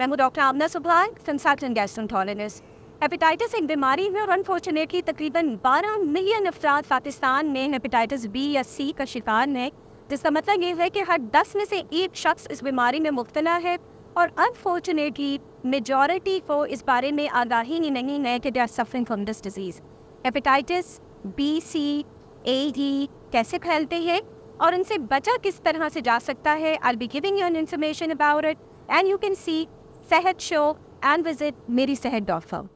मैं हूँ डॉक्टर आमना सुभान कंसल्टेंट गैस्ट्रोंटोलॉजिस्ट हेपेटाइटिस एक बीमारी है और अनफॉर्चुनेटली तकरीबन 12 मिलियन अफराद पाकिस्तान में हेपेटाइटिस बी या सी का शिकार है जिसका मतलब ये है कि हर 10 में से एक शख्स इस बीमारी में मुबतला है और अनफॉर्चुनेटली मेजॉरिटी को इस बारे में आगाही ही नहीं है कि they are suffering from this disease hepatitis B C A D कैसे फैलते हैं और उनसे बचा किस तरह से जा सकता है I be giving you an information about it and you can see Sehat Show and visit merisehat.com.